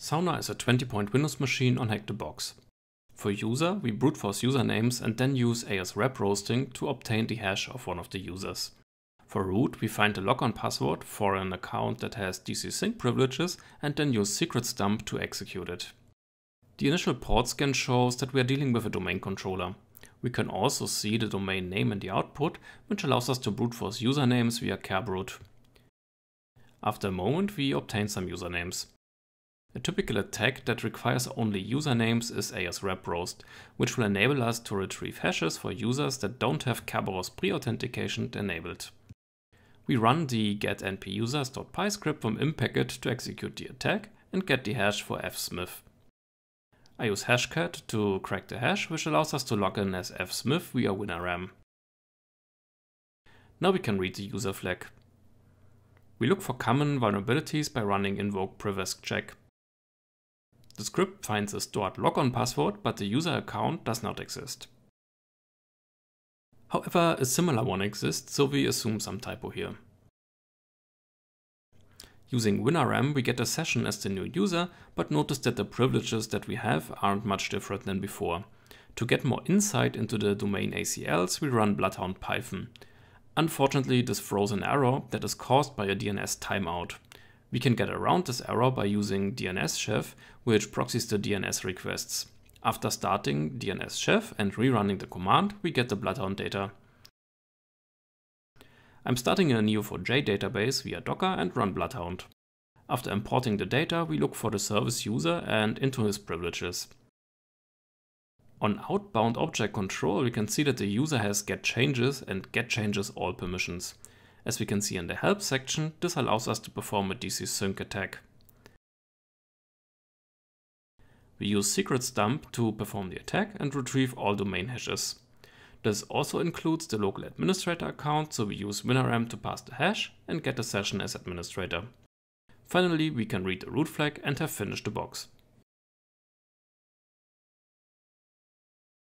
Sauna is a 20-point Windows machine on Hack Box. For user, we brute force usernames and then use ASRep roasting to obtain the hash of one of the users. For root, we find the logon password for an account that has DC-sync privileges and then use secret stump to execute it. The initial port scan shows that we are dealing with a domain controller. We can also see the domain name in the output, which allows us to brute force usernames via cabroot. After a moment, we obtain some usernames. A typical attack that requires only usernames is roast, which will enable us to retrieve hashes for users that don't have Kerberos pre-authentication enabled. We run the getnpusers.py script from Impacket to execute the attack and get the hash for fsmith. I use hashcat to crack the hash, which allows us to log in as fsmith via WinRM. Now we can read the user flag. We look for common vulnerabilities by running invoke prevesc check. The script finds a stored logon password, but the user account does not exist. However, a similar one exists, so we assume some typo here. Using WinRM, we get a session as the new user, but notice that the privileges that we have aren't much different than before. To get more insight into the domain ACLs, we run Bloodhound Python. Unfortunately, this frozen error that is caused by a DNS timeout. We can get around this error by using DNS chef, which proxies the DNS requests. After starting DNS chef and rerunning the command, we get the Bloodhound data. I'm starting a Neo4j database via Docker and run Bloodhound. After importing the data, we look for the service user and into his privileges. On outbound object control, we can see that the user has get changes and get changes all permissions. As we can see in the help section, this allows us to perform a DC sync attack. We use secrets dump to perform the attack and retrieve all domain hashes. This also includes the local administrator account, so we use WinRM to pass the hash and get the session as administrator. Finally, we can read the root flag and have finished the box.